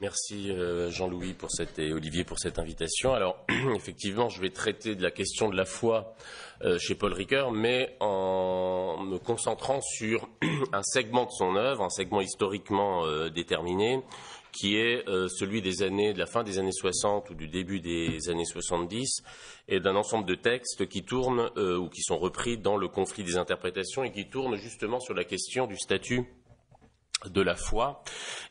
Merci euh, Jean-Louis pour cette et Olivier pour cette invitation. Alors effectivement, je vais traiter de la question de la foi euh, chez Paul Ricoeur, mais en me concentrant sur un segment de son œuvre, un segment historiquement euh, déterminé, qui est celui des années, de la fin des années 60 ou du début des années 70, et d'un ensemble de textes qui tournent ou qui sont repris dans le conflit des interprétations et qui tournent justement sur la question du statut de la foi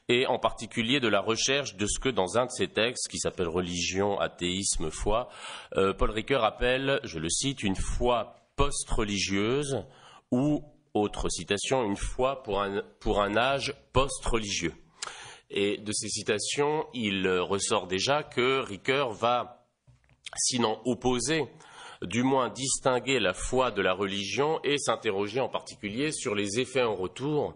et en particulier de la recherche de ce que dans un de ses textes qui s'appelle Religion, athéisme, foi, euh, Paul Ricoeur appelle, je le cite, une foi post-religieuse ou, autre citation, une foi pour un, pour un âge post-religieux. Et de ces citations, il ressort déjà que Ricoeur va, sinon opposer du moins distinguer la foi de la religion et s'interroger en particulier sur les effets en retour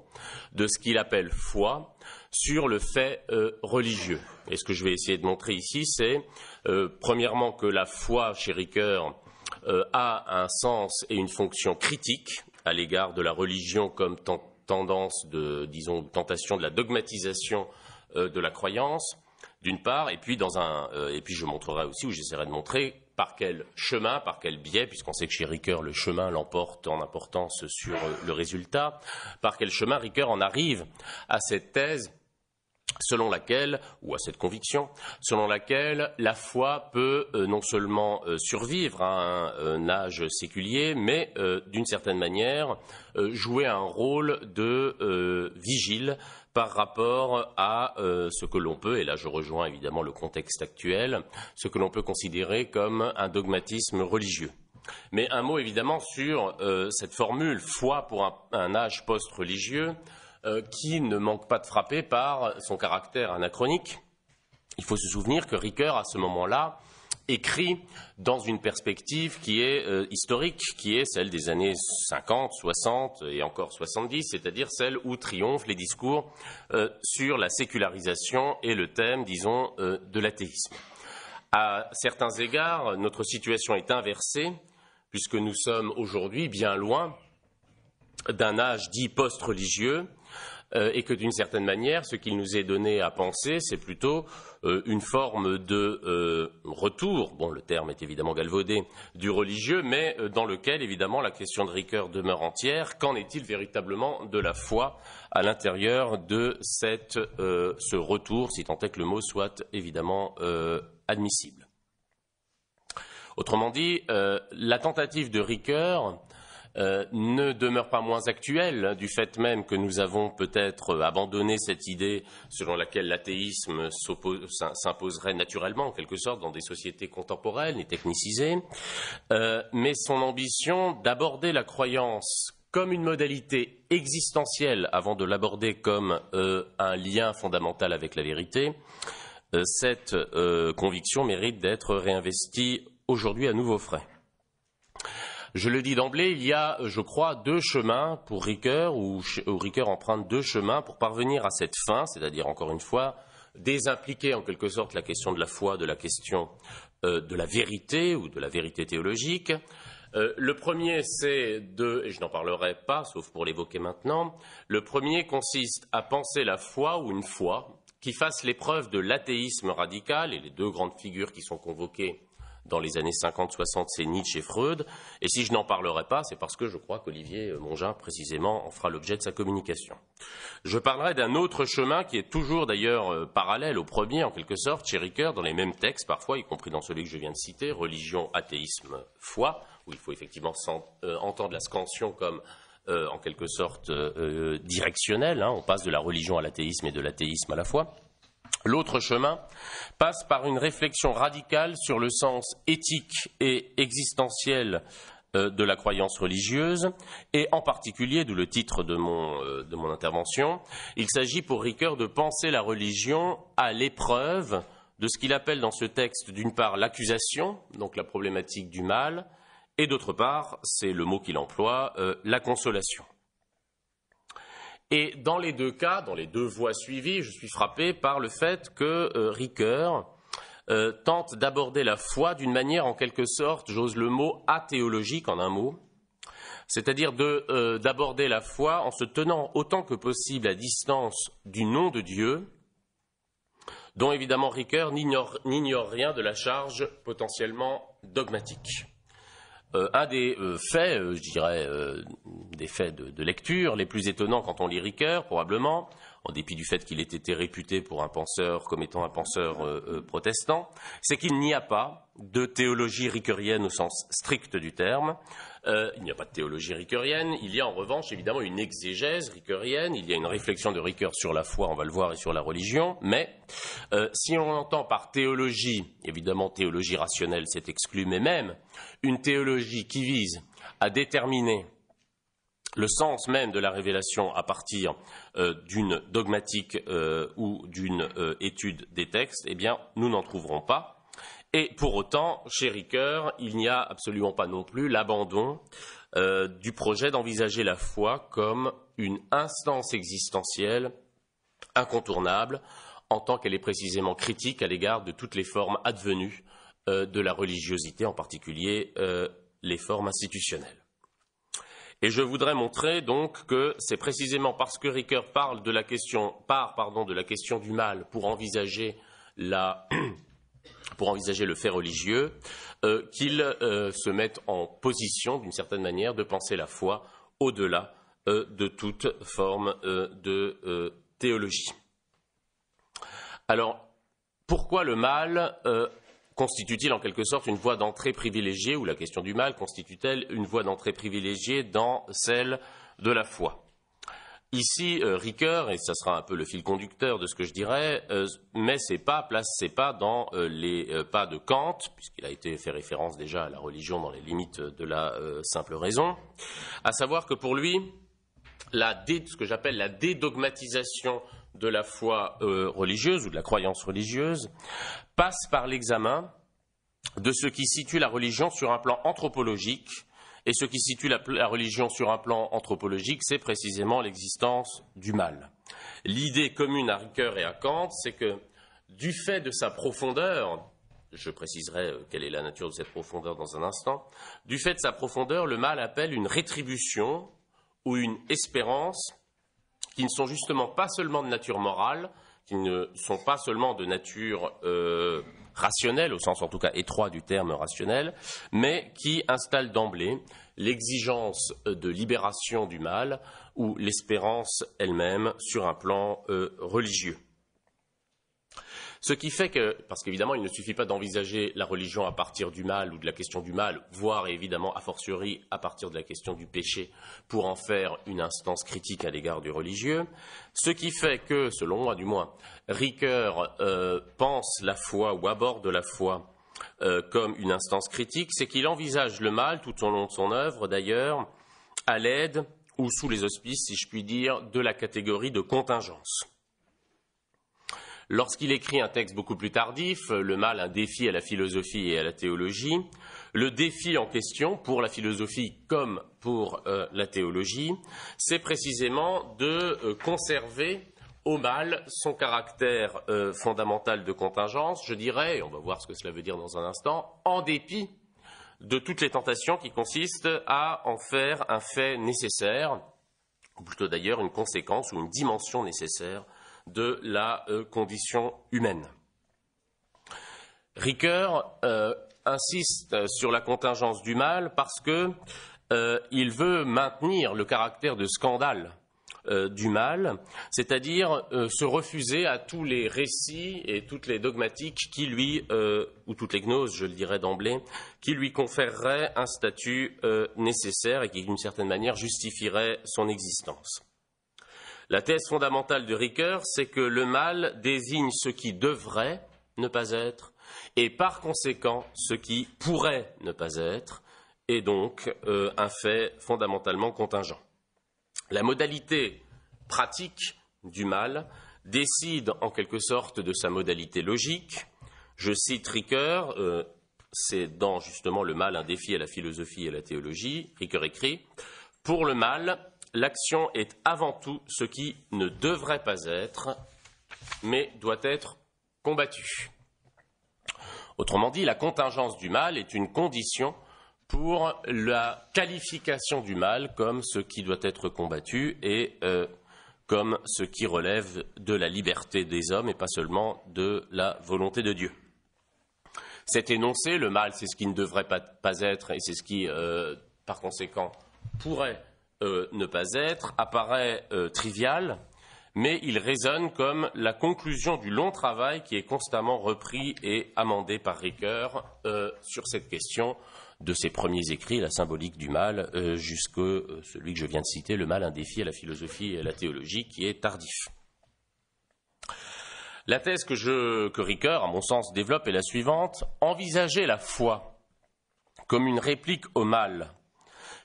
de ce qu'il appelle foi sur le fait euh, religieux. Et ce que je vais essayer de montrer ici, c'est euh, premièrement que la foi chez Ricoeur euh, a un sens et une fonction critique à l'égard de la religion comme tendance de, disons, tentation de la dogmatisation de la croyance d'une part, et puis, dans un, euh, et puis je montrerai aussi, ou j'essaierai de montrer par quel chemin, par quel biais, puisqu'on sait que chez Ricoeur, le chemin l'emporte en importance sur euh, le résultat, par quel chemin Ricoeur en arrive à cette thèse selon laquelle, ou à cette conviction, selon laquelle la foi peut euh, non seulement survivre à un, âge séculier, mais d'une certaine manière jouer un rôle de vigile par rapport à euh, ce que l'on peut, et là je rejoins évidemment le contexte actuel, ce que l'on peut considérer comme un dogmatisme religieux. Mais un mot évidemment sur euh, cette formule foi pour un, âge post-religieux euh, qui ne manque pas de frapper par son caractère anachronique. Il faut se souvenir que Ricoeur, à ce moment-là, écrit dans une perspective qui est euh, historique, qui est celle des années 50, 60 et encore 70, c'est-à-dire celle où triomphent les discours euh, sur la sécularisation et le thème, disons, euh, de l'athéisme. À certains égards, notre situation est inversée, puisque nous sommes aujourd'hui bien loin d'un âge dit post-religieux, euh, et que d'une certaine manière, ce qu'il nous est donné à penser, c'est plutôt euh, une forme de euh, retour, bon le terme est évidemment galvaudé, du religieux, mais dans lequel évidemment la question de Ricoeur demeure entière. Qu'en est-il véritablement de la foi à l'intérieur de cette, ce retour, si tant est que le mot soit évidemment admissible Autrement dit, la tentative de Ricoeur euh, ne demeure pas moins actuelle hein, du fait même que nous avons peut-être euh, abandonné cette idée selon laquelle l'athéisme s'imposerait naturellement, en quelque sorte, dans des sociétés contemporaines et technicisées, euh, mais son ambition d'aborder la croyance comme une modalité existentielle avant de l'aborder comme un lien fondamental avec la vérité, cette conviction mérite d'être réinvestie aujourd'hui à nouveau frais. Je le dis d'emblée, il y a, euh, je crois, deux chemins pour Ricoeur, ou, euh, Ricoeur emprunte deux chemins pour parvenir à cette fin, c'est-à-dire, encore une fois, désimpliquer en quelque sorte la question de la foi de la question euh, de la vérité ou de la vérité théologique. le premier, c'est de, et je n'en parlerai pas, sauf pour l'évoquer maintenant, le premier consiste à penser la foi ou une foi qui fasse l'épreuve de l'athéisme radical, et les deux grandes figures qui sont convoquées dans les années 50-60, c'est Nietzsche et Freud. Et si je n'en parlerai pas, c'est parce que je crois qu'Olivier euh, Mongin, précisément, en fera l'objet de sa communication. Je parlerai d'un autre chemin qui est toujours d'ailleurs euh, parallèle au premier, en quelque sorte, chez Ricoeur, dans les mêmes textes, parfois, y compris dans celui que je viens de citer, Religion, athéisme, foi, où il faut effectivement euh, entendre la scansion comme en quelque sorte directionnelle. Hein. on passe de la religion à l'athéisme et de l'athéisme à la foi. L'autre chemin passe par une réflexion radicale sur le sens éthique et existentiel euh, de la croyance religieuse, et en particulier, d'où le titre euh, de mon, intervention, il s'agit pour Ricoeur de penser la religion à l'épreuve de ce qu'il appelle dans ce texte, d'une part, l'accusation, donc la problématique du mal, et d'autre part, c'est le mot qu'il emploie, euh, la consolation. Et dans les deux cas, dans les deux voies suivies, je suis frappé par le fait que euh, Ricoeur euh, tente d'aborder la foi d'une manière en quelque sorte, j'ose le mot, athéologique en un mot, c'est-à-dire euh, d'aborder la foi en se tenant autant que possible à distance du nom de Dieu, dont évidemment Ricoeur n'ignore rien de la charge potentiellement dogmatique. Euh, un des euh, faits, euh, je dirais, des faits de, de, lecture les plus étonnants quand on lit Ricoeur, probablement, en dépit du fait qu'il ait été réputé pour un penseur, comme étant un penseur euh, euh, protestant, c'est qu'il n'y a pas de théologie ricœurienne au sens strict du terme. Euh, il n'y a pas de théologie ricœurienne, Il y a en revanche évidemment une exégèse ricœurienne, Il y a une réflexion de Ricœur sur la foi, on va le voir, et sur la religion. Mais si on entend par théologie, évidemment théologie rationnelle, c'est exclu, mais même une théologie qui vise à déterminer le sens même de la révélation à partir euh, d'une dogmatique euh, ou d'une euh, étude des textes, eh bien, nous n'en trouverons pas. Et pour autant, chez Ricoeur, il n'y a absolument pas non plus l'abandon du projet d'envisager la foi comme une instance existentielle incontournable, en tant qu'elle est précisément critique à l'égard de toutes les formes advenues de la religiosité, en particulier les formes institutionnelles. Et je voudrais montrer donc que c'est précisément parce que Ricoeur parle de la question, part pardon, de la question du mal pour envisager, la, pour envisager le fait religieux, euh, qu'il euh, se met en position, d'une certaine manière, de penser la foi au-delà euh, de toute forme de théologie. Alors, pourquoi le mal constitue-t-il en quelque sorte une voie d'entrée privilégiée, ou la question du mal constitue-t-elle une voie d'entrée privilégiée dans celle de la foi Ici, euh, Ricoeur, et ça sera un peu le fil conducteur de ce que je dirais, euh, met ses pas, place ses pas dans euh, les pas de Kant, puisqu'il a été fait référence déjà à la religion dans les limites de la simple raison, à savoir que pour lui, la dé, ce que j'appelle la dédogmatisation de la foi euh, religieuse ou de la croyance religieuse passe par l'examen de ce qui situe la religion sur un plan anthropologique. Et ce qui situe la, religion sur un plan anthropologique, c'est précisément l'existence du mal. L'idée commune à Ricoeur et à Kant, c'est que du fait de sa profondeur, je préciserai euh, quelle est la nature de cette profondeur dans un instant, du fait de sa profondeur, le mal appelle une rétribution ou une espérance qui ne sont justement pas seulement de nature morale, qui ne sont pas seulement de nature euh, rationnelle, au sens en tout cas étroit du terme rationnel, mais qui installent d'emblée l'exigence euh, de libération du mal ou l'espérance elle-même sur un plan euh, religieux. Ce qui fait que, parce qu'évidemment, il ne suffit pas d'envisager la religion à partir du mal ou de la question du mal, voire évidemment, a fortiori, à partir de la question du péché, pour en faire une instance critique à l'égard du religieux. Ce qui fait que, selon moi du moins, Ricoeur euh, pense la foi ou aborde la foi euh, comme une instance critique, c'est qu'il envisage le mal tout au long de son œuvre, d'ailleurs, à l'aide ou sous les auspices, si je puis dire, de la catégorie de contingence. Lorsqu'il écrit un texte beaucoup plus tardif, euh, Le mal, un défi à la philosophie et à la théologie, le défi en question, pour la philosophie comme pour euh, la théologie, c'est précisément de euh, conserver au mal son caractère fondamental de contingence, je dirais, et on va voir ce que cela veut dire dans un instant, en dépit de toutes les tentations qui consistent à en faire un fait nécessaire, ou plutôt d'ailleurs une conséquence ou une dimension nécessaire de la euh, condition humaine. Ricoeur euh, insiste euh, sur la contingence du mal parce qu'il veut maintenir le caractère de scandale du mal, c'est-à-dire se refuser à tous les récits et toutes les dogmatiques qui lui, ou toutes les gnoses, je le dirais d'emblée, qui lui conféreraient un statut nécessaire et qui, d'une certaine manière, justifieraient son existence. La thèse fondamentale de Ricoeur, c'est que le mal désigne ce qui devrait ne pas être, et par conséquent ce qui pourrait ne pas être, est donc euh, un fait fondamentalement contingent. La modalité pratique du mal décide en quelque sorte de sa modalité logique. Je cite Ricoeur, euh, c'est dans justement le mal un défi à la philosophie et à la théologie. Ricoeur écrit Pour le mal, l'action est avant tout ce qui ne devrait pas être, mais doit être combattu. » Autrement dit, la contingence du mal est une condition pour la qualification du mal comme ce qui doit être combattu et euh, comme ce qui relève de la liberté des hommes et pas seulement de la volonté de Dieu. Cet énoncé, le mal, c'est ce qui ne devrait pas, être et c'est ce qui, euh, par conséquent, pourrait euh, ne pas être apparaît euh, trivial, mais il résonne comme la conclusion du long travail qui est constamment repris et amendé par Ricoeur euh, sur cette question de ses premiers écrits, La symbolique du mal, jusque celui que je viens de citer, Le mal, un défi à la philosophie et à la théologie, qui est tardif. La thèse que, je, que Ricoeur, à mon sens, développe est la suivante. Envisager la foi comme une réplique au mal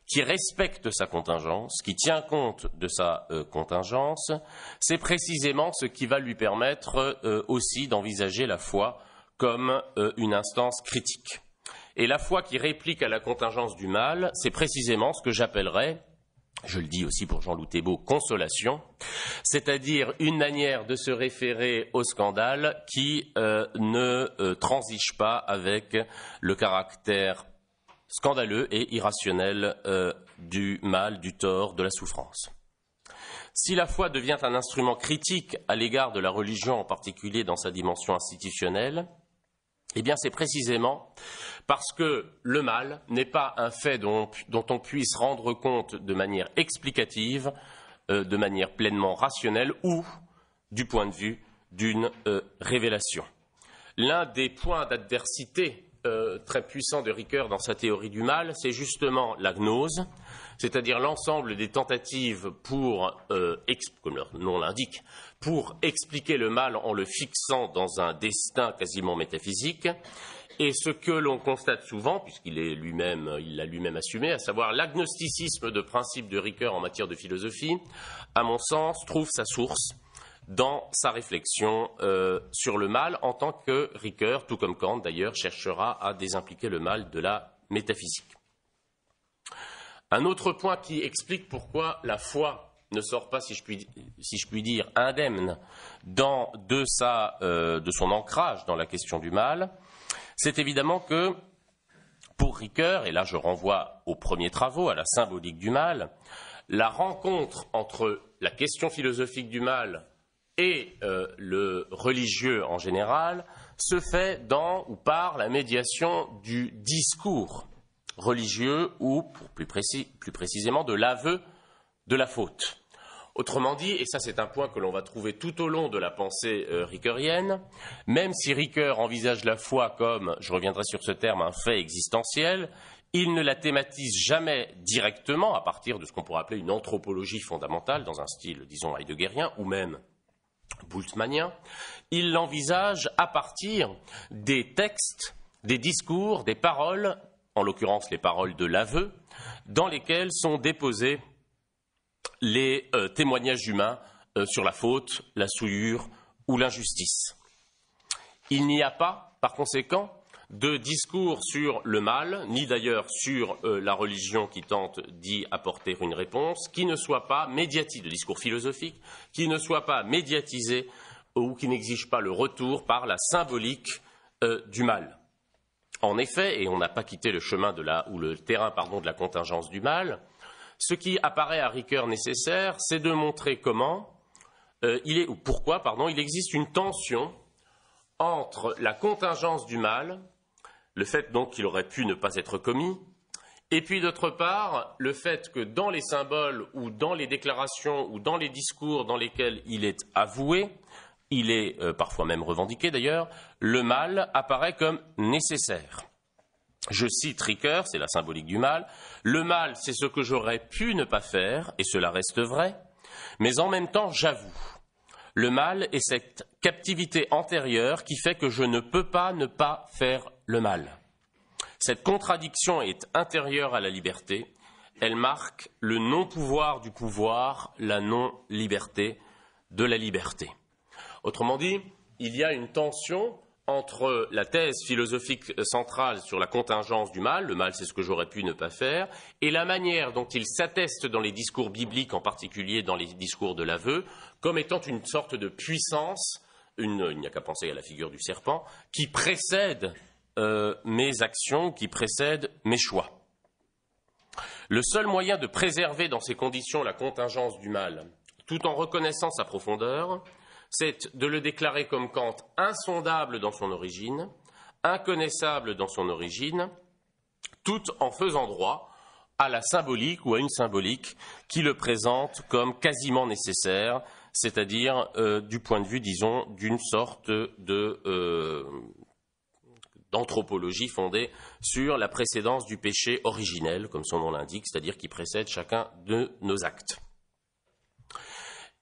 qui respecte sa contingence, qui tient compte de sa euh, contingence, c'est précisément ce qui va lui permettre euh, aussi d'envisager la foi comme euh, une instance critique. Et la foi qui réplique à la contingence du mal, c'est précisément ce que j'appellerais, je le dis aussi pour Jean-Loup Thébault, consolation, c'est-à-dire une manière de se référer au scandale qui ne transige pas avec le caractère scandaleux et irrationnel euh, du mal, du tort, de la souffrance. Si la foi devient un instrument critique à l'égard de la religion, en particulier dans sa dimension institutionnelle, eh bien c'est précisément parce que le mal n'est pas un fait dont, on puisse rendre compte de manière explicative, euh, de manière pleinement rationnelle ou du point de vue d'une euh, révélation. L'un des points d'adversité très puissant de Ricoeur dans sa théorie du mal, c'est justement l'agnose, c'est-à-dire l'ensemble des tentatives pour, euh, comme leur nom l'indique, pour expliquer le mal en le fixant dans un destin quasiment métaphysique. Et ce que l'on constate souvent, puisqu'il est lui-même, il l'a lui-même assumé, à savoir l'agnosticisme de principe de Ricoeur en matière de philosophie, à mon sens, trouve sa source dans sa réflexion euh, sur le mal, en tant que Ricoeur, tout comme Kant d'ailleurs, cherchera à désimpliquer le mal de la métaphysique. Un autre point qui explique pourquoi la foi ne sort pas, si je puis, dire, indemne de, euh, de son ancrage dans la question du mal, c'est évidemment que pour Ricoeur, et là je renvoie aux premiers travaux, à la symbolique du mal, la rencontre entre la question philosophique du mal et euh, le religieux en général se fait dans ou par la médiation du discours religieux ou, plus, précisément, de l'aveu de la faute. Autrement dit, et ça c'est un point que l'on va trouver tout au long de la pensée euh, même si Ricœur envisage la foi comme, je reviendrai sur ce terme, un fait existentiel, il ne la thématise jamais directement à partir de ce qu'on pourrait appeler une anthropologie fondamentale dans un style, disons, heideggerien, ou même Bultmannien, il l'envisage à partir des textes, des discours, des paroles, en l'occurrence les paroles de l'aveu, dans lesquelles sont déposés les euh, témoignages humains euh, sur la faute, la souillure ou l'injustice. Il n'y a pas, par conséquent, de discours sur le mal, ni d'ailleurs sur euh, la religion qui tente d'y apporter une réponse, qui ne soit pas médiatisé, de discours philosophique, qui ne soit pas médiatisé euh, ou qui n'exige pas le retour par la symbolique euh, du mal. En effet, et on n'a pas quitté le chemin de ou le terrain de la contingence du mal, ce qui apparaît à Ricoeur nécessaire, c'est de montrer comment il est, ou pourquoi il existe une tension entre la contingence du mal le fait donc qu'il aurait pu ne pas être commis, et puis d'autre part, le fait que dans les symboles ou dans les déclarations ou dans les discours dans lesquels il est avoué, il est euh, parfois même revendiqué d'ailleurs, le mal apparaît comme nécessaire. Je cite Ricoeur, c'est la symbolique du mal, le mal c'est ce que j'aurais pu ne pas faire, et cela reste vrai, mais en même temps j'avoue. Le mal est cette captivité antérieure qui fait que je ne peux pas ne pas faire le mal. Cette contradiction est intérieure à la liberté. Elle marque le non-pouvoir du pouvoir, la non-liberté de la liberté. Autrement dit, il y a une tension entre la thèse philosophique centrale sur la contingence du mal, le mal c'est ce que j'aurais pu ne pas faire, et la manière dont il s'atteste dans les discours bibliques, en particulier dans les discours de l'aveu, comme étant une sorte de puissance, il n'y a qu'à penser à la figure du serpent, qui précède euh, mes actions, qui précède mes choix. Le seul moyen de préserver dans ces conditions la contingence du mal, tout en reconnaissant sa profondeur, c'est de le déclarer comme Kant insondable dans son origine, inconnaissable dans son origine, tout en faisant droit à la symbolique ou à une symbolique qui le présente comme quasiment nécessaire, c'est-à-dire euh, du point de vue, disons, d'une sorte euh, d'anthropologie fondée sur la précédence du péché originel, comme son nom l'indique, c'est-à-dire qui précède chacun de nos actes.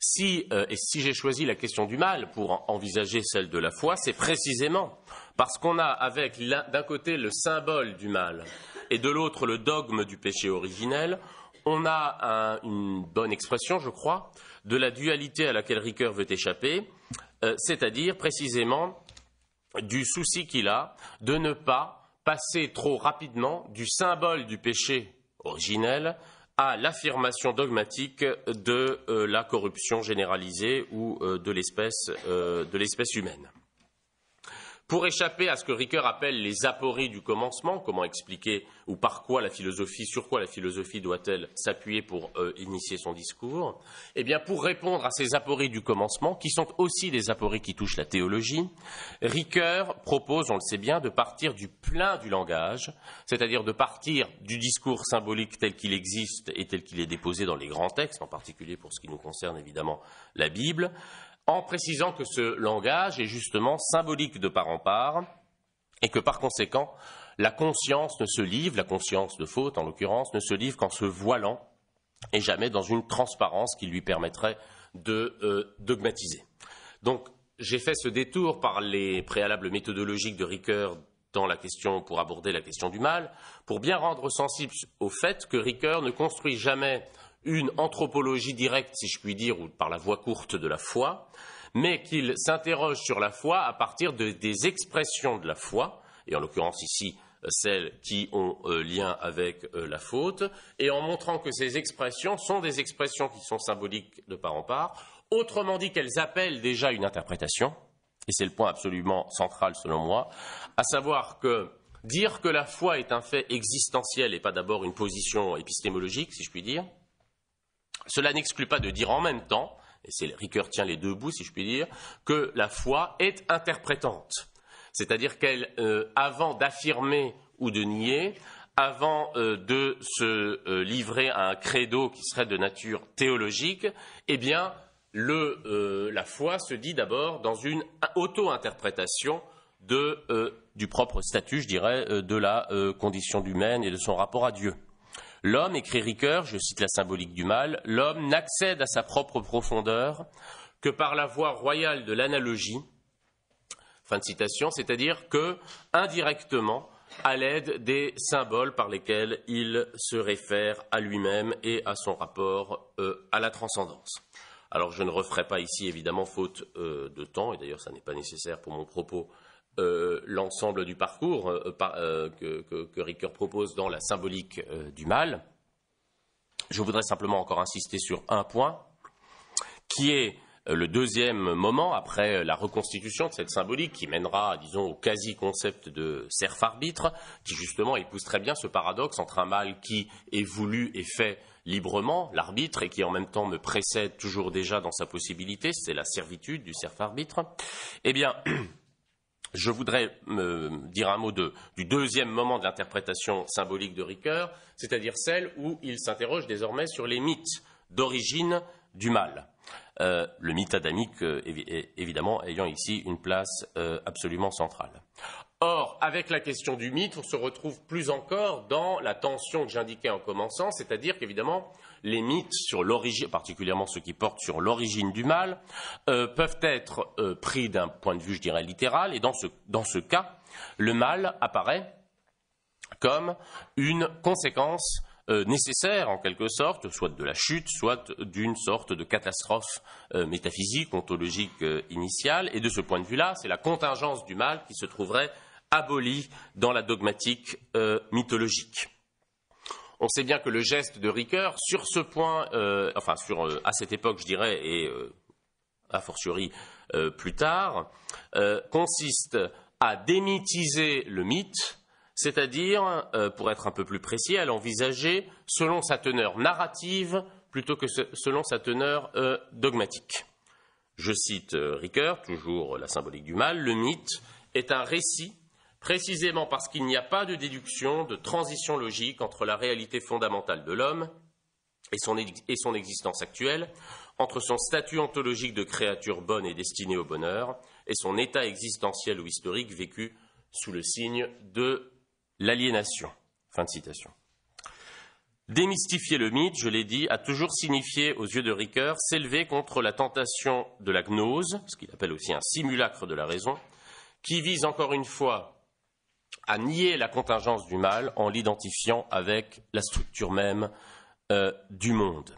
Si, euh, et si j'ai choisi la question du mal pour envisager celle de la foi, c'est précisément parce qu'on a avec d'un côté le symbole du mal et de l'autre le dogme du péché originel, on a une bonne expression, je crois, de la dualité à laquelle Ricoeur veut échapper, euh, c'est-à-dire précisément du souci qu'il a de ne pas passer trop rapidement du symbole du péché originel à l'affirmation dogmatique de euh, la corruption généralisée ou euh, euh, de l'espèce humaine. Pour échapper à ce que Ricoeur appelle les apories du commencement, comment expliquer ou par quoi la philosophie, sur quoi la philosophie doit-elle s'appuyer pour euh, initier son discours Eh bien, pour répondre à ces apories du commencement, qui sont aussi des apories qui touchent la théologie, Ricoeur propose, on le sait bien, de partir du plein du langage, c'est-à-dire de partir du discours symbolique tel qu'il existe et tel qu'il est déposé dans les grands textes, en particulier pour ce qui nous concerne évidemment la Bible, en précisant que ce langage est justement symbolique de part en part et que par conséquent, la conscience ne se livre, la conscience de faute en l'occurrence, ne se livre qu'en se voilant et jamais dans une transparence qui lui permettrait de euh, dogmatiser. Donc, j'ai fait ce détour par les préalables méthodologiques de Ricoeur dans la question pour aborder la question du mal, pour bien rendre sensible au fait que Ricoeur ne construit jamais une anthropologie directe, si je puis dire, ou par la voie courte de la foi, mais qu'il s'interroge sur la foi à partir des expressions de la foi, et en l'occurrence ici euh, celles qui ont euh, lien avec euh, la faute, et en montrant que ces expressions sont des expressions qui sont symboliques de part en part, autrement dit qu'elles appellent déjà une interprétation, et c'est le point absolument central selon moi, à savoir que dire que la foi est un fait existentiel et pas d'abord une position épistémologique, si je puis dire, cela n'exclut pas de dire en même temps, et c'est Ricoeur tient les deux bouts si je puis dire, que la foi est interprétante. C'est-à-dire qu'elle, euh, avant d'affirmer ou de nier, avant euh, de se euh, livrer à un credo qui serait de nature théologique, eh bien, la foi se dit d'abord dans une auto-interprétation du propre statut, je dirais, de la condition humaine et de son rapport à Dieu. L'homme, écrit Ricoeur, je cite la symbolique du mal, l'homme n'accède à sa propre profondeur que par la voie royale de l'analogie, fin de citation, c'est-à-dire que, indirectement, à l'aide des symboles par lesquels il se réfère à lui-même et à son rapport euh, à la transcendance. Alors je ne referai pas ici, évidemment, faute euh, de temps, et d'ailleurs ça n'est pas nécessaire pour mon propos, euh, l'ensemble du parcours euh, euh, que, que, Ricoeur propose dans la symbolique du mal. Je voudrais simplement encore insister sur un point, qui est le deuxième moment après la reconstitution de cette symbolique qui mènera, disons, au quasi-concept de serf-arbitre, qui justement épouse très bien ce paradoxe entre un mal qui est voulu et fait librement, l'arbitre, et qui en même temps me précède toujours déjà dans sa possibilité, c'est la servitude du serf-arbitre. Eh bien, Je voudrais me dire un mot du deuxième moment de l'interprétation symbolique de Ricoeur, c'est-à-dire celle où il s'interroge désormais sur les mythes d'origine du mal. Euh, le mythe adamique, euh, évidemment, ayant ici une place euh, absolument centrale. Or, avec la question du mythe, on se retrouve plus encore dans la tension que j'indiquais en commençant, c'est-à-dire qu'évidemment, les mythes sur l'origine, particulièrement ceux qui portent sur l'origine du mal, euh, peuvent être euh, pris d'un point de vue, je dirais, littéral, et dans ce, dans ce cas, le mal apparaît comme une conséquence euh, nécessaire en quelque sorte, soit de la chute, soit d'une sorte de catastrophe métaphysique, ontologique initiale. Et de ce point de vue-là, c'est la contingence du mal qui se trouverait aboli dans la dogmatique euh, mythologique. On sait bien que le geste de Ricoeur, sur ce point, euh, enfin euh, à cette époque, je dirais, et a fortiori plus tard, consiste à démythiser le mythe, c'est-à-dire, pour être un peu plus précis, à l'envisager selon sa teneur narrative plutôt que selon sa teneur dogmatique. Je cite Ricoeur, toujours la symbolique du mal, le mythe est un récit précisément parce qu'il n'y a pas de déduction, de transition logique entre la réalité fondamentale de l'homme et son, existence actuelle, entre son statut ontologique de créature bonne et destinée au bonheur, et son état existentiel ou historique vécu sous le signe de l'aliénation. de Démystifier le mythe, je l'ai dit, a toujours signifié aux yeux de Ricoeur s'élever contre la tentation de la gnose, ce qu'il appelle aussi un simulacre de la raison, qui vise encore une fois à nier la contingence du mal en l'identifiant avec la structure même euh, du monde.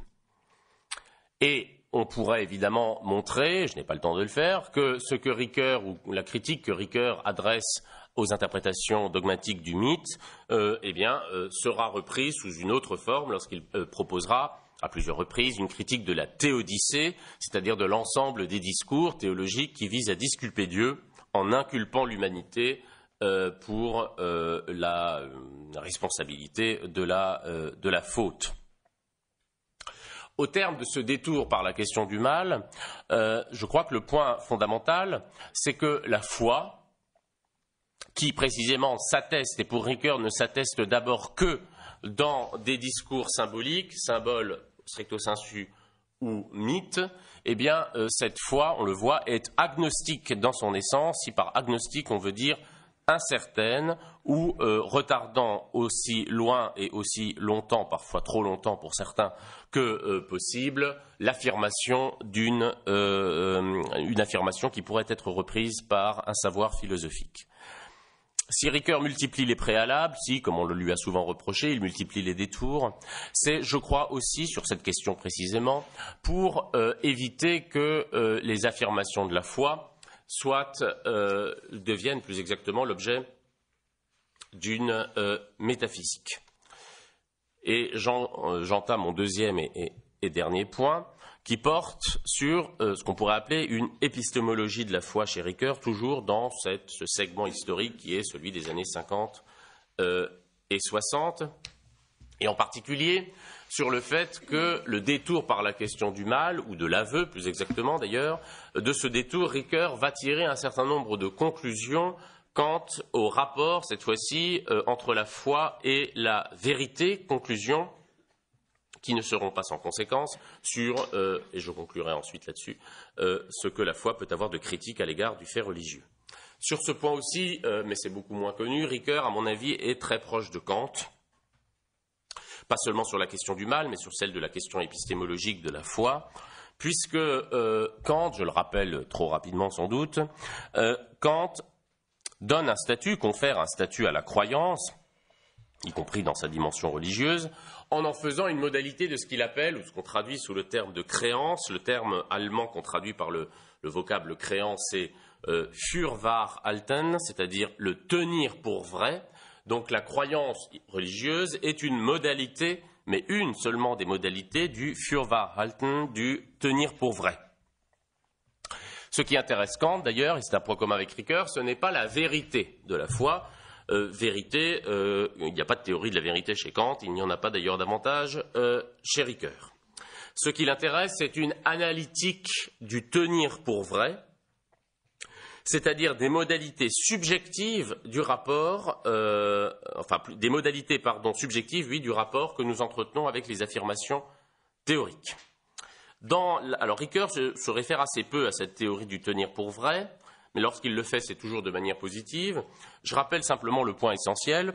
Et on pourrait évidemment montrer, je n'ai pas le temps de le faire, que ce que Ricoeur ou la critique que Ricoeur adresse aux interprétations dogmatiques du mythe, euh, eh bien, euh, sera reprise sous une autre forme lorsqu'il proposera à plusieurs reprises une critique de la théodicée, c'est-à-dire de l'ensemble des discours théologiques qui visent à disculper Dieu en inculpant l'humanité euh, pour euh, la euh, responsabilité de la, de la faute. Au terme de ce détour par la question du mal, je crois que le point fondamental, c'est que la foi, qui précisément s'atteste, et pour Ricoeur ne s'atteste d'abord que dans des discours symboliques, symboles stricto sensu ou mythes, eh bien, cette foi, on le voit, est agnostique dans son essence, si par agnostique on veut dire incertaine ou euh, retardant aussi loin et aussi longtemps, parfois trop longtemps pour certains, que euh, possible, l'affirmation d'une euh, affirmation qui pourrait être reprise par un savoir philosophique. Si Ricoeur multiplie les préalables, si, comme on le lui a souvent reproché, il multiplie les détours, c'est, je crois, aussi, sur cette question précisément, pour éviter que les affirmations de la foi soit euh, deviennent plus exactement l'objet d'une euh, métaphysique. Et euh, j'entame mon deuxième et, dernier point, qui porte sur ce qu'on pourrait appeler une épistémologie de la foi chez Ricoeur, toujours dans ce segment historique qui est celui des années 50 et 60, et en particulier sur le fait que le détour par la question du mal, ou de l'aveu plus exactement d'ailleurs, de ce détour, Ricoeur va tirer un certain nombre de conclusions quant au rapport, cette fois-ci, euh, entre la foi et la vérité, conclusions qui ne seront pas sans conséquence sur, euh, et je conclurai ensuite là-dessus, euh, ce que la foi peut avoir de critique à l'égard du fait religieux. Sur ce point aussi, mais c'est beaucoup moins connu, Ricoeur, à mon avis, est très proche de Kant pas seulement sur la question du mal, mais sur celle de la question épistémologique de la foi, puisque euh, Kant, je le rappelle trop rapidement sans doute, euh, Kant donne un statut, confère un statut à la croyance, y compris dans sa dimension religieuse, en en faisant une modalité de ce qu'il appelle, ou ce qu'on traduit sous le terme de créance, le terme allemand qu'on traduit par le, vocable créance, c'est euh, Fürwahrhalten, c'est-à-dire le tenir pour vrai, donc la croyance religieuse est une modalité, mais une seulement des modalités du Fürwahrhalten, du tenir pour vrai. Ce qui intéresse Kant, d'ailleurs, et c'est un point commun avec Ricoeur, ce n'est pas la vérité de la foi. Euh, vérité, euh, il n'y a pas de théorie de la vérité chez Kant, il n'y en a pas d'ailleurs davantage euh, chez Ricoeur. Ce qui l'intéresse, c'est une analytique du tenir pour vrai, c'est-à-dire des modalités subjectives du rapport, euh, enfin des modalités pardon subjectives, oui, du rapport que nous entretenons avec les affirmations théoriques. Dans, alors Ricoeur se, réfère assez peu à cette théorie du tenir pour vrai, mais lorsqu'il le fait, c'est toujours de manière positive. Je rappelle simplement le point essentiel,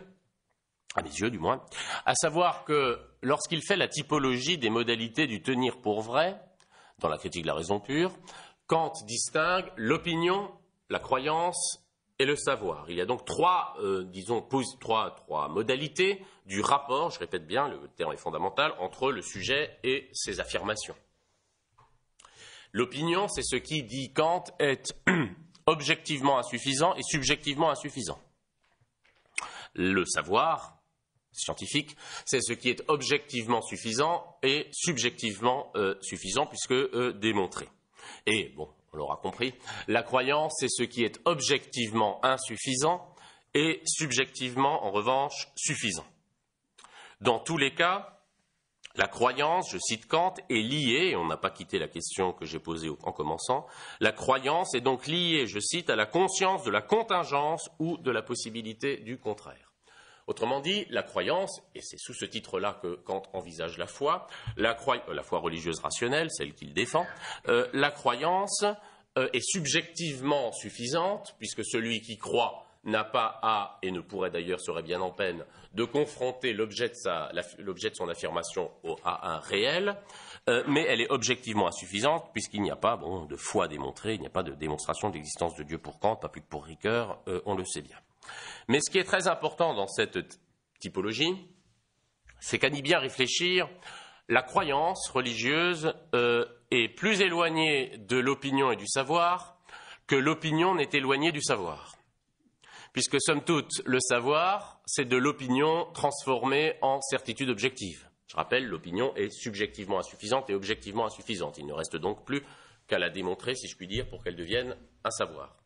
à mes yeux du moins, à savoir que lorsqu'il fait la typologie des modalités du tenir pour vrai, dans la critique de la raison pure, Kant distingue l'opinion la croyance et le savoir. Il y a donc trois, euh, disons, trois, modalités du rapport, je répète bien, le terme est fondamental, entre le sujet et ses affirmations. L'opinion, c'est ce qui, dit Kant, est objectivement insuffisant et subjectivement insuffisant. Le savoir scientifique, c'est ce qui est objectivement suffisant et subjectivement euh, suffisant puisque euh, démontré. Et bon, on l'aura compris, la croyance c'est ce qui est objectivement insuffisant et subjectivement, en revanche, suffisant. Dans tous les cas, la croyance, je cite Kant, est liée, et on n'a pas quitté la question que j'ai posée en commençant, la croyance est donc liée, je cite, à la conscience de la contingence ou de la possibilité du contraire. Autrement dit, la croyance, et c'est sous ce titre-là que Kant envisage la foi, la, euh, foi religieuse rationnelle, celle qu'il défend, euh, la croyance euh, est subjectivement suffisante, puisque celui qui croit n'a pas à, et ne pourrait d'ailleurs, serait bien en peine, de confronter l'objet de, son affirmation au, à un réel, mais elle est objectivement insuffisante, puisqu'il n'y a pas de foi démontrée, il n'y a pas de démonstration de l'existence de Dieu pour Kant, pas plus que pour Ricoeur, on le sait bien. Mais ce qui est très important dans cette typologie, c'est qu'à y bien réfléchir, la croyance religieuse euh, est plus éloignée de l'opinion et du savoir que l'opinion n'est éloignée du savoir. Puisque, somme toute, le savoir, c'est de l'opinion transformée en certitude objective. Je rappelle, l'opinion est subjectivement insuffisante et objectivement insuffisante. Il ne reste donc plus qu'à la démontrer, si je puis dire, pour qu'elle devienne un savoir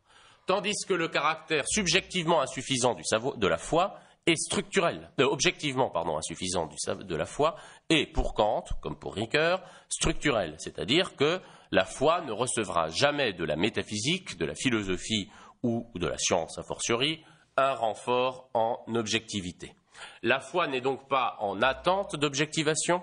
tandis que le caractère subjectivement insuffisant de la foi est structurel, euh, objectivement pardon, insuffisant de la foi est, pour Kant, comme pour Ricoeur, structurel, c'est-à-dire que la foi ne recevra jamais de la métaphysique, de la philosophie ou de la science a fortiori un renfort en objectivité. La foi n'est donc pas en attente d'objectivation,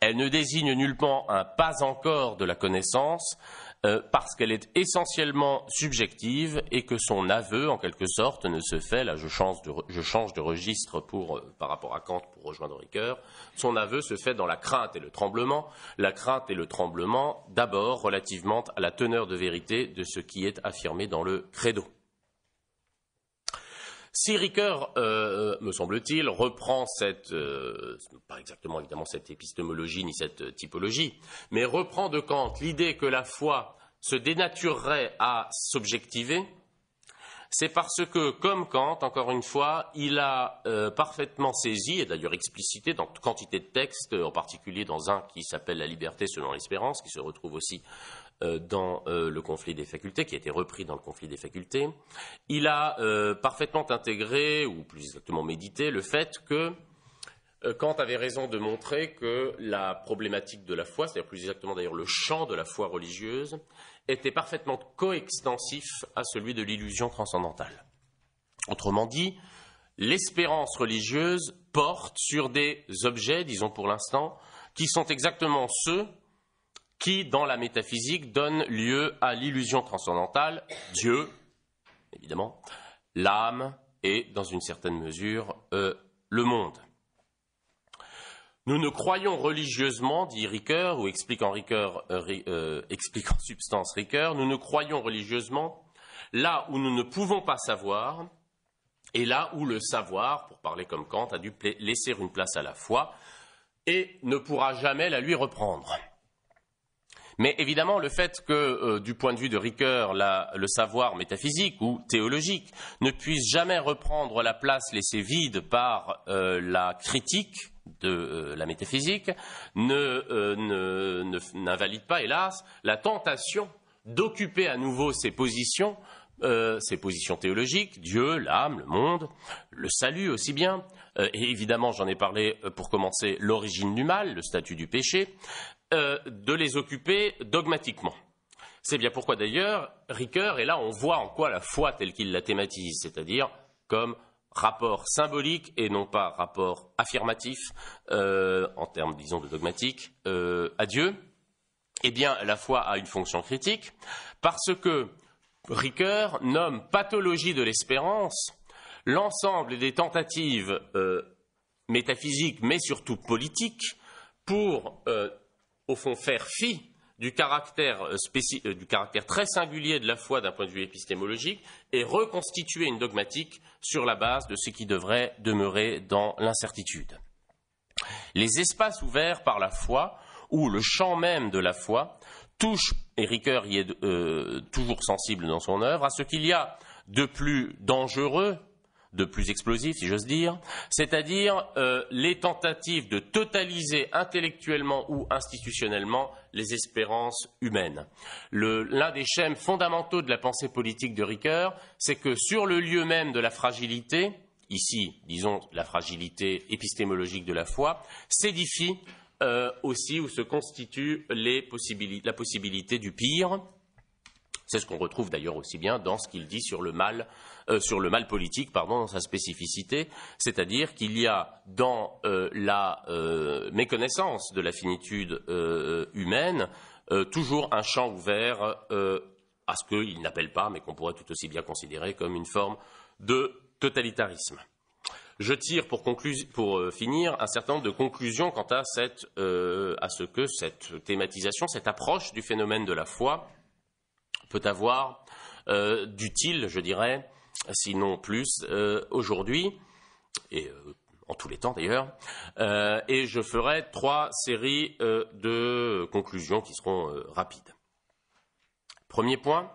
elle ne désigne nullement un pas encore de la connaissance, euh, parce qu'elle est essentiellement subjective et que son aveu, en quelque sorte, ne se fait, là je change de, je change de registre pour, euh, par rapport à Kant pour rejoindre Ricoeur, son aveu se fait dans la crainte et le tremblement, la crainte et le tremblement d'abord relativement à la teneur de vérité de ce qui est affirmé dans le credo. Si Ricoeur, euh, me semble-t-il, reprend cette, euh, pas exactement évidemment cette épistémologie ni cette typologie, mais reprend de Kant l'idée que la foi se dénaturerait à s'objectiver, c'est parce que, comme Kant, encore une fois, il a euh, parfaitement saisi, et d'ailleurs explicité dans quantité de textes, en particulier dans un qui s'appelle La liberté selon l'espérance, qui se retrouve aussi euh, dans euh, le conflit des facultés, qui a été repris dans le conflit des facultés, il a euh, parfaitement intégré, ou plus exactement médité, le fait que Kant avait raison de montrer que la problématique de la foi, c'est-à-dire plus exactement d'ailleurs le champ de la foi religieuse, était parfaitement coextensif à celui de l'illusion transcendantale. Autrement dit, l'espérance religieuse porte sur des objets, disons pour l'instant, qui sont exactement ceux qui, dans la métaphysique, donne lieu à l'illusion transcendantale, Dieu, évidemment, l'âme et, dans une certaine mesure, euh, le monde. Nous ne croyons religieusement, dit Ricoeur, ou explique en, Ricoeur, euh, euh, explique en substance Ricoeur, nous ne croyons religieusement là où nous ne pouvons pas savoir, et là où le savoir, pour parler comme Kant, a dû laisser une place à la foi, et ne pourra jamais la lui reprendre. Mais évidemment, le fait que, euh, du point de vue de Ricoeur, le savoir métaphysique ou théologique ne puisse jamais reprendre la place laissée vide par euh, la critique de euh, la métaphysique n'invalide pas, hélas, la tentation d'occuper à nouveau ces positions ces positions théologiques, Dieu, l'âme, le monde, le salut aussi bien, et évidemment j'en ai parlé pour commencer l'origine du mal, le statut du péché, euh, de les occuper dogmatiquement. C'est bien pourquoi d'ailleurs Ricoeur, et là on voit en quoi la foi telle qu'il la thématise, c'est-à-dire comme rapport symbolique et non pas rapport affirmatif euh, en termes, disons, de dogmatique euh, à Dieu, eh bien la foi a une fonction critique parce que Ricoeur nomme pathologie de l'espérance l'ensemble des tentatives métaphysiques, mais surtout politiques, pour au fond, faire fi du caractère, euh, euh, du caractère, très singulier de la foi d'un point de vue épistémologique et reconstituer une dogmatique sur la base de ce qui devrait demeurer dans l'incertitude. Les espaces ouverts par la foi, ou le champ même de la foi, touchent, et Ricoeur y est euh, toujours sensible dans son œuvre, à ce qu'il y a de plus dangereux de plus explosif, si j'ose dire, c'est-à-dire euh, les tentatives de totaliser intellectuellement ou institutionnellement les espérances humaines. L'un des schèmes fondamentaux de la pensée politique de Ricoeur, c'est que sur le lieu même de la fragilité, ici, disons, la fragilité épistémologique de la foi, s'édifie euh, aussi ou se constitue la possibilité du pire. C'est ce qu'on retrouve d'ailleurs aussi bien dans ce qu'il dit sur le mal euh, sur le mal politique, pardon, dans sa spécificité, c'est-à-dire qu'il y a dans euh, la euh, méconnaissance de la finitude humaine toujours un champ ouvert à ce qu'il n'appelle pas, mais qu'on pourrait tout aussi bien considérer comme une forme de totalitarisme. Je tire pour, pour, finir un certain nombre de conclusions quant à, ce que cette thématisation, cette approche du phénomène de la foi peut avoir d'utile, je dirais, sinon plus, euh, aujourd'hui, et euh, en tous les temps d'ailleurs, euh, et je ferai trois séries de conclusions qui seront rapides. Premier point,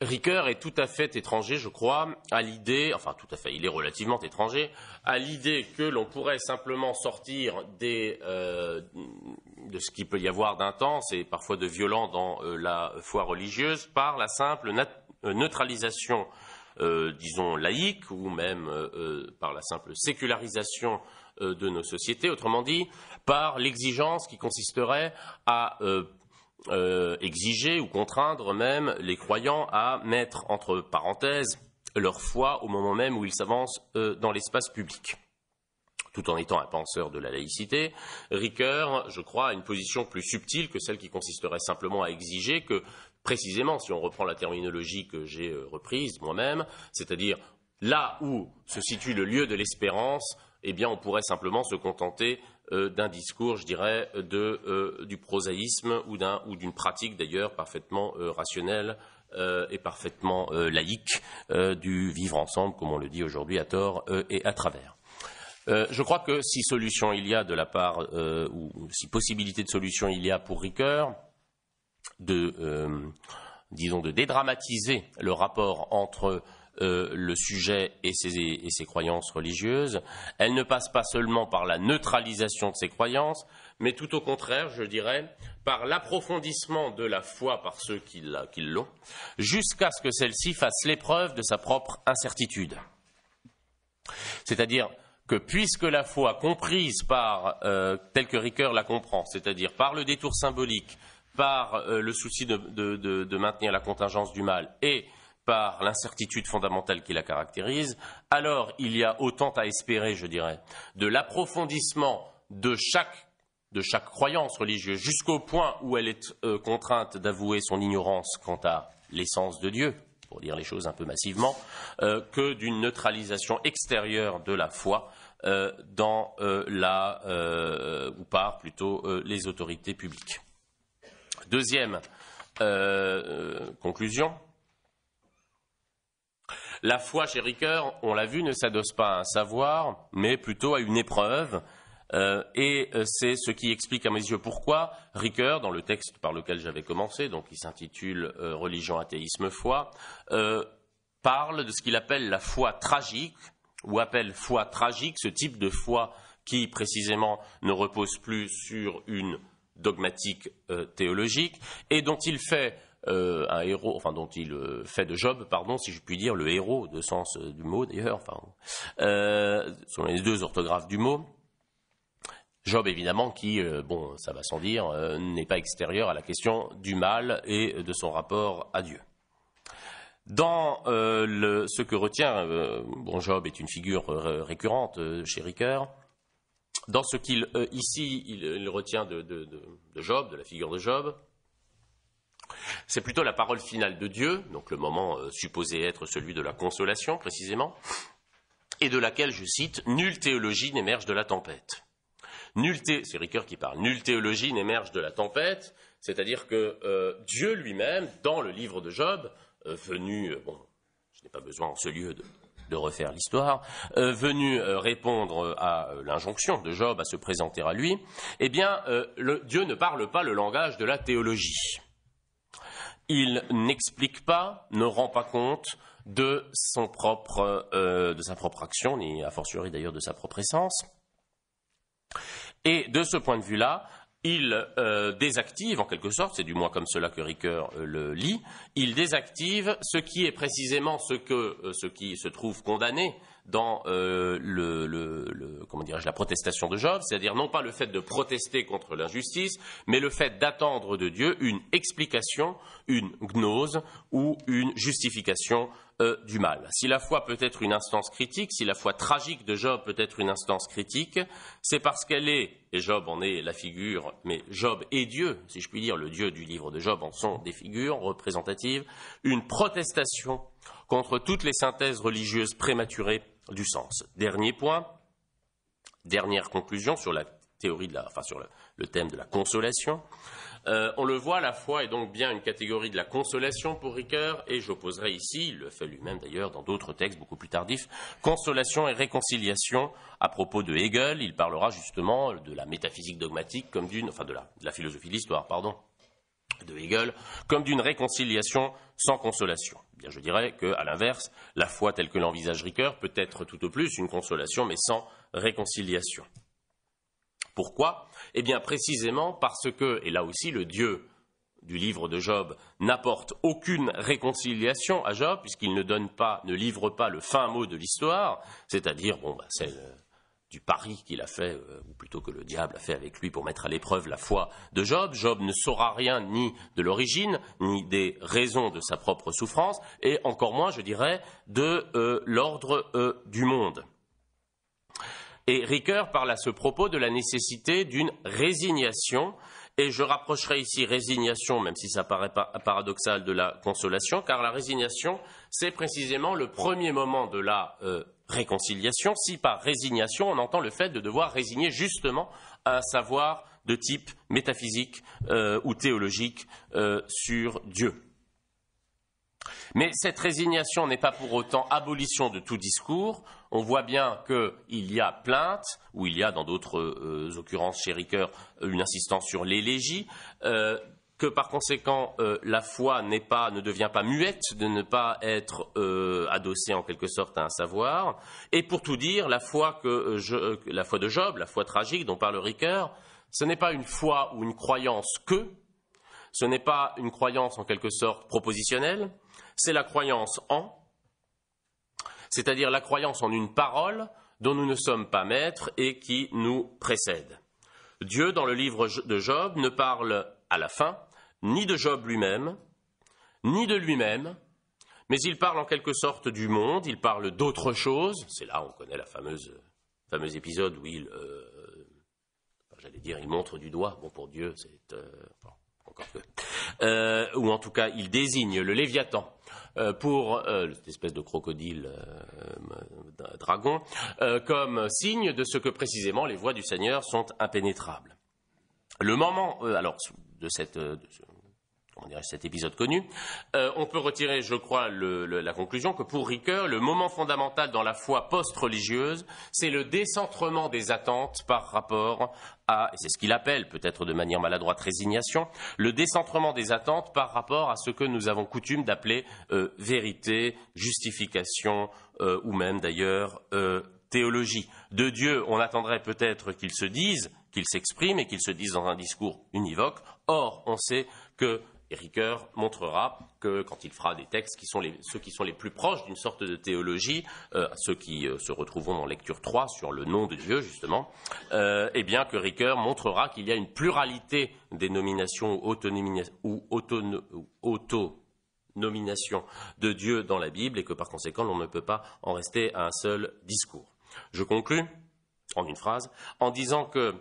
Ricoeur est tout à fait étranger, je crois, à l'idée, enfin tout à fait, il est relativement étranger, à l'idée que l'on pourrait simplement sortir des, de ce qu'il peut y avoir d'intense et parfois de violent dans la foi religieuse par la simple nature euh, neutralisation, euh, disons, laïque ou même euh, par la simple sécularisation de nos sociétés, autrement dit, par l'exigence qui consisterait à exiger ou contraindre même les croyants à mettre entre parenthèses leur foi au moment même où ils s'avancent dans l'espace public. Tout en étant un penseur de la laïcité, Ricoeur, je crois, a une position plus subtile que celle qui consisterait simplement à exiger que précisément, si on reprend la terminologie que j'ai euh, reprise moi-même, c'est-à-dire là où se situe le lieu de l'espérance, eh bien, on pourrait simplement se contenter euh, d'un discours, je dirais, de, euh, du prosaïsme ou, d'un, ou d'une pratique d'ailleurs parfaitement rationnelle et parfaitement laïque du vivre ensemble, comme on le dit aujourd'hui à tort et à travers. je crois que si solution il y a de la part, ou si possibilité de solution il y a pour Ricoeur, de, euh, disons, de dédramatiser le rapport entre euh, le sujet et ses, croyances religieuses. Elle ne passe pas seulement par la neutralisation de ses croyances, mais tout au contraire, je dirais, par l'approfondissement de la foi par ceux qui, l'ont, jusqu'à ce que celle-ci fasse l'épreuve de sa propre incertitude. C'est-à-dire que puisque la foi comprise par, euh, tel que Ricoeur la comprend, c'est-à-dire par le détour symbolique, par euh, le souci de, maintenir la contingence du mal et par l'incertitude fondamentale qui la caractérise, alors il y a autant à espérer, je dirais, de l'approfondissement de chaque, croyance religieuse jusqu'au point où elle est euh, contrainte d'avouer son ignorance quant à l'essence de Dieu, pour dire les choses un peu massivement, euh, que d'une neutralisation extérieure de la foi dans la, ou par plutôt les autorités publiques. Deuxième euh, euh, conclusion. La foi chez Ricoeur, on l'a vu, ne s'adosse pas à un savoir, mais plutôt à une épreuve. Euh, et c'est ce qui explique à mes yeux pourquoi Ricoeur, dans le texte par lequel j'avais commencé, donc qui s'intitule Religion, athéisme, foi, parle de ce qu'il appelle la foi tragique, ou appelle foi tragique, ce type de foi qui précisément ne repose plus sur une dogmatique euh, théologique, et dont il fait euh, un héros, enfin dont il euh, fait de Job, pardon, si je puis dire, le héros de sens du mot d'ailleurs, enfin, selon les deux orthographes du mot. Job, évidemment, qui, bon, ça va sans dire, n'est pas extérieur à la question du mal et de son rapport à Dieu. Dans le, ce que retient, bon, Job est une figure récurrente chez Ricoeur, dans ce qu'il euh, ici il, retient de, Job, de la figure de Job, c'est plutôt la parole finale de Dieu, donc le moment euh, supposé être celui de la consolation précisément, et de laquelle, je cite, nulle théologie n'émerge de la tempête. Nulle thé... c'est Ricoeur qui parle, nulle théologie n'émerge de la tempête, c'est-à-dire que euh, Dieu lui-même, dans le livre de Job, venu, bon, je n'ai pas besoin en ce lieu de de refaire l'histoire, euh, venu euh, répondre euh, à l'injonction de Job à se présenter à lui, eh bien, Dieu ne parle pas le langage de la théologie. Il n'explique pas, ne rend pas compte de, son propre, de sa propre action, ni a fortiori d'ailleurs de sa propre essence. Et de ce point de vue-là, il euh, désactive, en quelque sorte, c'est du moins comme cela que Ricoeur euh, le lit, il désactive ce qui est précisément ce, que, euh, ce qui se trouve condamné dans le, comment la protestation de Job, c'est-à-dire non pas le fait de protester contre l'injustice, mais le fait d'attendre de Dieu une explication, une gnose ou une justification euh, du mal. Si la foi peut être une instance critique, si la foi tragique de Job peut être une instance critique, c'est parce qu'elle est, et Job en est la figure, mais Job et Dieu, si je puis dire, le Dieu du livre de Job en sont des figures représentatives, une protestation contre toutes les synthèses religieuses prématurées du sens. Dernier point, dernière conclusion sur la théorie de la, sur le thème de la consolation. Euh, on le voit, la foi est donc bien une catégorie de la consolation pour Ricoeur, et j'opposerai ici, il le fait lui-même d'ailleurs dans d'autres textes beaucoup plus tardifs, consolation et réconciliation. À propos de Hegel, il parlera justement de la métaphysique dogmatique comme d'une, enfin de la, philosophie de l'histoire, pardon, de Hegel, comme d'une réconciliation sans consolation. Eh bien, je dirais qu'à l'inverse, la foi telle que l'envisage Ricoeur peut être tout au plus une consolation, mais sans réconciliation. Pourquoi eh bien, précisément parce que, et là aussi, le Dieu du livre de Job n'apporte aucune réconciliation à Job, puisqu'il ne donne pas, ne livre pas le fin mot de l'histoire, c'est-à-dire, bon, bah, celle euh, du pari qu'il a fait, euh, ou plutôt que le diable a fait avec lui pour mettre à l'épreuve la foi de Job. Job ne saura rien ni de l'origine, ni des raisons de sa propre souffrance, et encore moins, je dirais, de euh, l'ordre du monde. Et Ricoeur parle à ce propos de la nécessité d'une résignation et je rapprocherai ici résignation, même si ça paraît paradoxal, de la consolation, car la résignation, c'est précisément le premier moment de la euh, réconciliation, si par résignation on entend le fait de devoir résigner justement à un savoir de type métaphysique euh, ou théologique euh, sur Dieu. Mais cette résignation n'est pas pour autant abolition de tout discours, on voit bien qu'il y a plainte, ou il y a dans d'autres euh, occurrences chez Ricoeur une insistance sur l'élégie, e euh, que par conséquent euh, la foi ne devient pas muette, de ne pas être adossée en quelque sorte à un savoir. Et pour tout dire, la foi, que je, la foi de Job, la foi tragique dont parle Ricoeur, ce n'est pas une foi ou une croyance que, ce n'est pas une croyance en quelque sorte propositionnelle, c'est la croyance en, c'est-à-dire la croyance en une parole dont nous ne sommes pas maîtres et qui nous précède. Dieu, dans le livre de Job, ne parle à la fin ni de Job lui-même, ni de lui-même, mais il parle en quelque sorte du monde, il parle d'autre chose. C'est là, on connaît la fameuse, fameuse épisode où il, euh, j'allais dire, il montre du doigt. Bon, pour Dieu, c'est euh, encore que euh, ou en tout cas il désigne le Léviathan euh, pour euh, cette espèce de crocodile dragon comme signe de ce que précisément les voies du Seigneur sont impénétrables. Le moment, alors de cette, on dirait cet épisode connu, euh, on peut retirer, je crois, la conclusion que pour Ricoeur, le moment fondamental dans la foi post-religieuse, c'est le décentrement des attentes par rapport à, et c'est ce qu'il appelle peut-être de manière maladroite résignation, le décentrement des attentes par rapport à ce que nous avons coutume d'appeler euh, vérité, justification, euh, ou même d'ailleurs théologie. De Dieu, on attendrait peut-être qu'il se dise, qu'il s'exprime et qu'il se dise dans un discours univoque. Or, on sait que et Ricoeur montrera que quand il fera des textes qui sont les, ceux qui sont les plus proches d'une sorte de théologie, euh, ceux qui euh, se retrouveront en lecture 3 sur le nom de Dieu justement, et euh, eh bien que Ricoeur montrera qu'il y a une pluralité des nominations ou auto-nominations de Dieu dans la Bible et que par conséquent on ne peut pas en rester à un seul discours. Je conclus en une phrase en disant que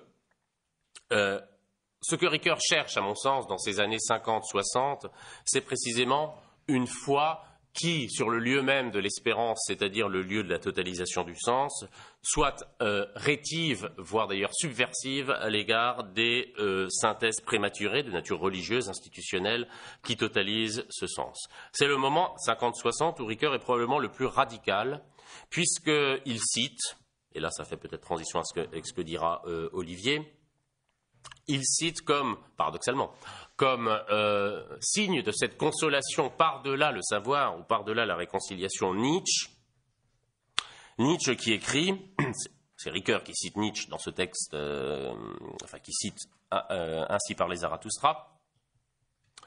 ce que Ricoeur cherche, à mon sens, dans ces années 50-60, c'est précisément une foi qui, sur le lieu même de l'espérance, c'est-à-dire le lieu de la totalisation du sens, soit euh, rétive, voire d'ailleurs subversive à l'égard des euh, synthèses prématurées de nature religieuse, institutionnelle, qui totalisent ce sens. C'est le moment 50-60 où Ricoeur est probablement le plus radical, puisqu'il cite, et là ça fait peut-être transition à ce que, dira euh, Olivier, il cite comme, paradoxalement, comme euh, signe de cette consolation par-delà le savoir ou par-delà la réconciliation Nietzsche. Nietzsche qui écrit, c'est Ricoeur qui cite Nietzsche dans ce texte, euh, enfin qui cite euh, ainsi par les Zarathustra,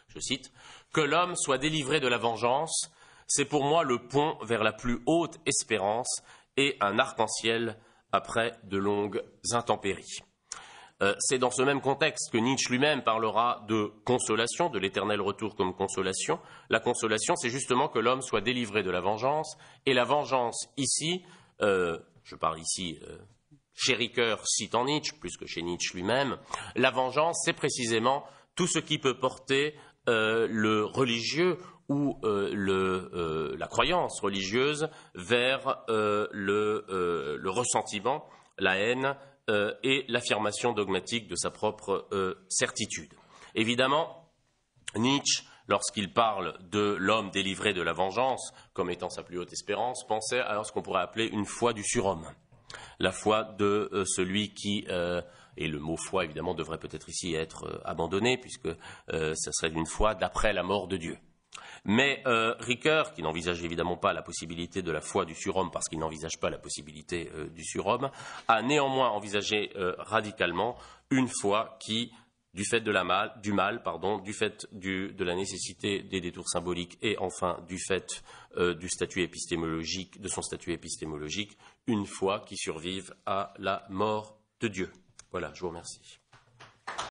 je cite, Que l'homme soit délivré de la vengeance, c'est pour moi le pont vers la plus haute espérance et un arc-en-ciel après de longues intempéries. Euh, c'est dans ce même contexte que Nietzsche lui-même parlera de consolation, de l'éternel retour comme consolation. La consolation, c'est justement que l'homme soit délivré de la vengeance. Et la vengeance, ici, euh, je parle ici, euh, chez Ricoeur cite en Nietzsche, plus que chez Nietzsche lui-même, la vengeance, c'est précisément tout ce qui peut porter le religieux ou la croyance religieuse vers le, ressentiment, la haine, euh, et l'affirmation dogmatique de sa propre euh, certitude. Évidemment, Nietzsche, lorsqu'il parle de l'homme délivré de la vengeance comme étant sa plus haute espérance, pensait à ce qu'on pourrait appeler une foi du surhomme, la foi de euh, celui qui et le mot foi évidemment devrait peut-être ici être abandonné puisque ce serait une foi d'après la mort de Dieu. Mais euh, Ricoeur, qui n'envisage évidemment pas la possibilité de la foi du surhomme, parce qu'il n'envisage pas la possibilité euh, du surhomme, a néanmoins envisagé euh, radicalement une foi qui, du fait de la mal, du mal, pardon, du fait de la nécessité des détours symboliques et enfin du fait du statut épistémologique, de son statut épistémologique, une foi qui survive à la mort de Dieu. Voilà, je vous remercie.